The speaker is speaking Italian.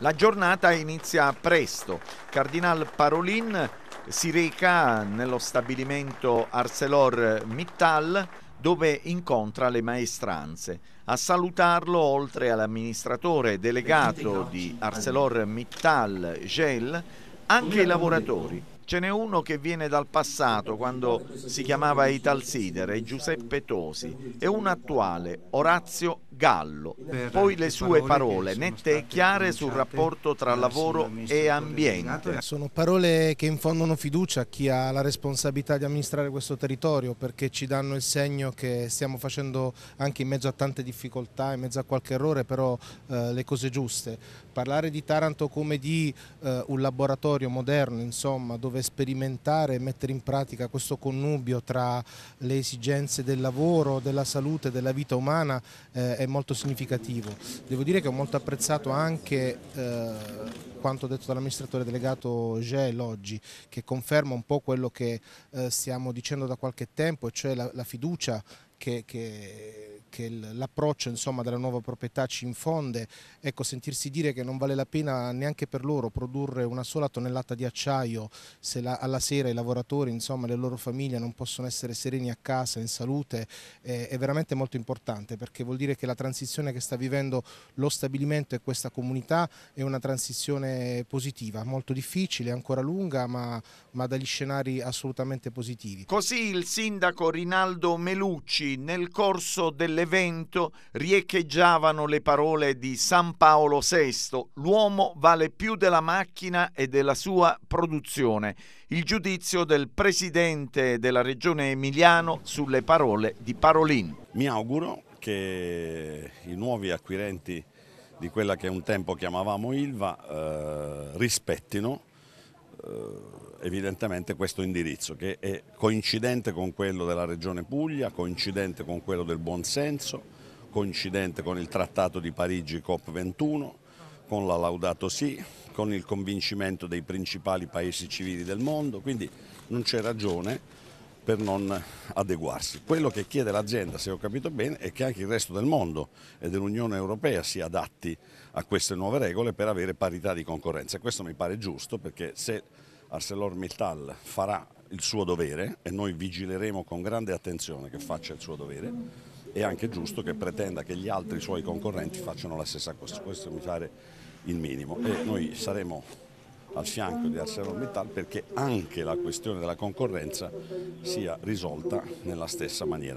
La giornata inizia presto. Cardinal Parolin si reca nello stabilimento ArcelorMittal dove incontra le maestranze. A salutarlo, oltre all'amministratore delegato di ArcelorMittal GEL, anche i lavoratori. Ce n'è uno che viene dal passato, quando si chiamava Italsider, è Giuseppe Tosi, e un attuale, Orazio Gallo. Poi le sue parole, nette e chiare sul rapporto tra lavoro e ambiente. Sono parole che infondono fiducia a chi ha la responsabilità di amministrare questo territorio perché ci danno il segno che stiamo facendo anche in mezzo a tante difficoltà, in mezzo a qualche errore, però eh, le cose giuste. Parlare di Taranto come di eh, un laboratorio moderno, insomma, dove sperimentare e mettere in pratica questo connubio tra le esigenze del lavoro, della salute, della vita umana eh, è molto significativo. Devo dire che ho molto apprezzato anche eh, quanto detto dall'amministratore delegato Gel oggi, che conferma un po' quello che eh, stiamo dicendo da qualche tempo, e cioè la, la fiducia che, che che l'approccio della nuova proprietà ci infonde, ecco, sentirsi dire che non vale la pena neanche per loro produrre una sola tonnellata di acciaio se la, alla sera i lavoratori insomma, le loro famiglie non possono essere sereni a casa, in salute, eh, è veramente molto importante perché vuol dire che la transizione che sta vivendo lo stabilimento e questa comunità è una transizione positiva, molto difficile, ancora lunga ma, ma dagli scenari assolutamente positivi. Così il sindaco Rinaldo Melucci nel corso delle dell'evento riecheggiavano le parole di San Paolo VI, l'uomo vale più della macchina e della sua produzione, il giudizio del presidente della regione Emiliano sulle parole di Parolin. Mi auguro che i nuovi acquirenti di quella che un tempo chiamavamo Ilva eh, rispettino eh, evidentemente questo indirizzo che è coincidente con quello della Regione Puglia, coincidente con quello del buonsenso, coincidente con il Trattato di Parigi COP21, con la Laudato Si, con il convincimento dei principali paesi civili del mondo, quindi non c'è ragione per non adeguarsi. Quello che chiede l'azienda, se ho capito bene, è che anche il resto del mondo e dell'Unione Europea si adatti a queste nuove regole per avere parità di concorrenza. E questo mi pare giusto perché se ArcelorMittal farà il suo dovere e noi vigileremo con grande attenzione che faccia il suo dovere, è anche giusto che pretenda che gli altri suoi concorrenti facciano la stessa cosa. Questo mi pare il minimo e noi saremo al fianco di ArcelorMittal perché anche la questione della concorrenza sia risolta nella stessa maniera.